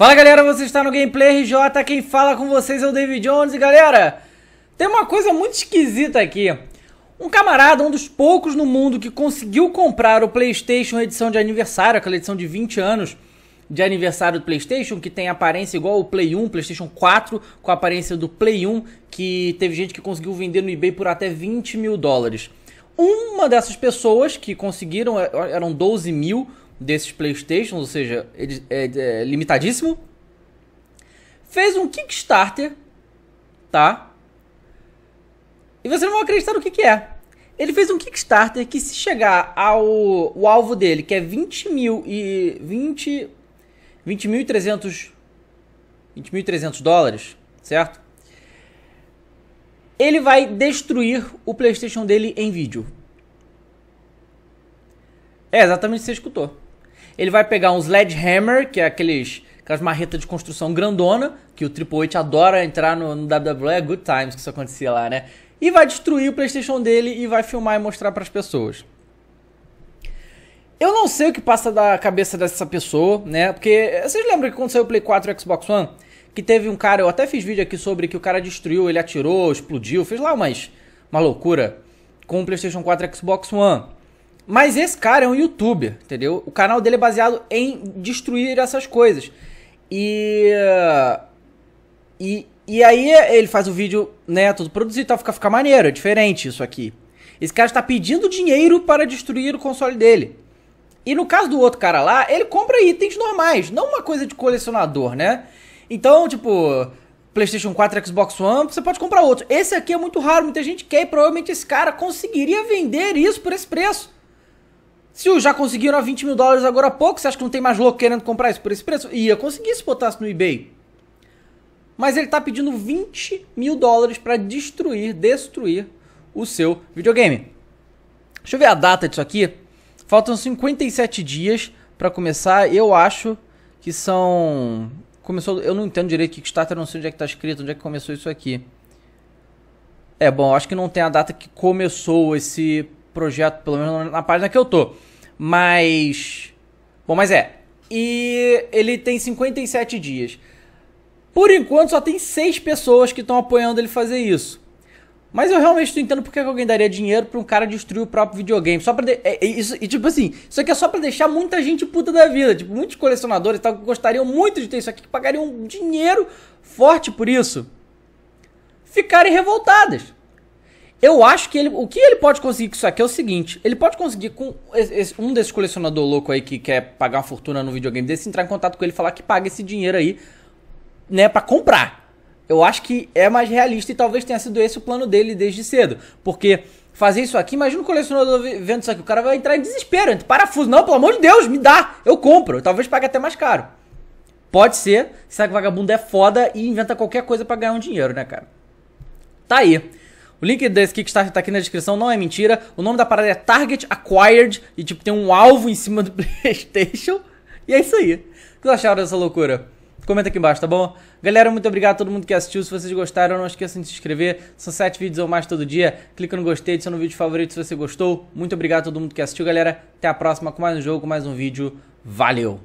Fala galera, você está no Gameplay RJ, quem fala com vocês é o David Jones e galera, tem uma coisa muito esquisita aqui. Um camarada, um dos poucos no mundo que conseguiu comprar o Playstation edição de aniversário, aquela edição de 20 anos de aniversário do Playstation, que tem aparência igual o Play 1, Playstation 4, com a aparência do Play 1, que teve gente que conseguiu vender no eBay por até 20 mil dólares. Uma dessas pessoas que conseguiram, eh, eram 12 mil, desses Playstations, ou seja, ele é, é limitadíssimo, fez um Kickstarter, tá? E você não vai acreditar no que, que é. Ele fez um Kickstarter que se chegar ao o alvo dele, que é 20 mil e 20 20.300 20.300 dólares, certo? Ele vai destruir o PlayStation dele em vídeo. É exatamente o que você escutou. Ele vai pegar um sledgehammer, que é aqueles aquelas marretas de construção grandona, que o Triple H adora entrar no, no WWE, é good times que isso acontecia lá, né? E vai destruir o PlayStation dele e vai filmar e mostrar para as pessoas. Eu não sei o que passa da cabeça dessa pessoa, né? Porque vocês lembram que quando saiu o Play 4 e o Xbox One, que teve um cara, eu até fiz vídeo aqui sobre que o cara destruiu, ele atirou, explodiu, fez lá umas, uma loucura com o PlayStation 4 e Xbox One. Mas esse cara é um youtuber, entendeu? O canal dele é baseado em destruir essas coisas. E. E, e aí ele faz o vídeo, né, todo produzido e tal, fica, fica maneiro, é diferente isso aqui. Esse cara está pedindo dinheiro para destruir o console dele. E no caso do outro cara lá, ele compra itens normais, não uma coisa de colecionador, né? Então, tipo, PlayStation 4, Xbox One, você pode comprar outro. Esse aqui é muito raro, muita gente quer e provavelmente esse cara conseguiria vender isso por esse preço. Se já conseguiram 20 mil dólares agora há pouco, você acha que não tem mais louco querendo comprar isso por esse preço? Ia conseguir se botasse no eBay. Mas ele está pedindo 20 mil dólares para destruir, destruir o seu videogame. Deixa eu ver a data disso aqui. Faltam 57 dias para começar. Eu acho que são. Começou. Eu não entendo direito o Kickstarter, não sei onde é que tá escrito, onde é que começou isso aqui. É, bom, acho que não tem a data que começou esse projeto, pelo menos na página que eu tô. Mas. Bom, mas é. E ele tem 57 dias. Por enquanto, só tem seis pessoas que estão apoiando ele fazer isso. Mas eu realmente estou entendendo porque que alguém daria dinheiro para um cara destruir o próprio videogame. Só pra. De... É, é, isso, e tipo assim, isso aqui é só para deixar muita gente puta da vida. Tipo, muitos colecionadores tal, que gostariam muito de ter isso aqui, que pagariam um dinheiro forte por isso, ficarem revoltadas. Eu acho que ele. O que ele pode conseguir com isso aqui é o seguinte: ele pode conseguir com esse, um desses colecionador louco aí que quer pagar uma fortuna no videogame desse, entrar em contato com ele e falar que paga esse dinheiro aí, né, para comprar. Eu acho que é mais realista e talvez tenha sido esse o plano dele desde cedo. Porque fazer isso aqui, imagina o colecionador vendo isso aqui, o cara vai entrar em desespero, entra parafuso. Não, pelo amor de Deus, me dá, eu compro. Talvez pague até mais caro. Pode ser, será que o vagabundo é foda e inventa qualquer coisa para ganhar um dinheiro, né, cara? Tá aí. O link desse Kickstarter tá aqui na descrição, não é mentira. O nome da parada é Target Acquired e tipo tem um alvo em cima do PlayStation. E é isso aí. O que vocês acharam dessa loucura? Comenta aqui embaixo, tá bom? Galera, muito obrigado a todo mundo que assistiu. Se vocês gostaram, não esqueçam de se inscrever. São sete vídeos ou mais todo dia. Clica no gostei, adiciona no vídeo favorito se você gostou. Muito obrigado a todo mundo que assistiu, galera. Até a próxima com mais um jogo, mais um vídeo. Valeu!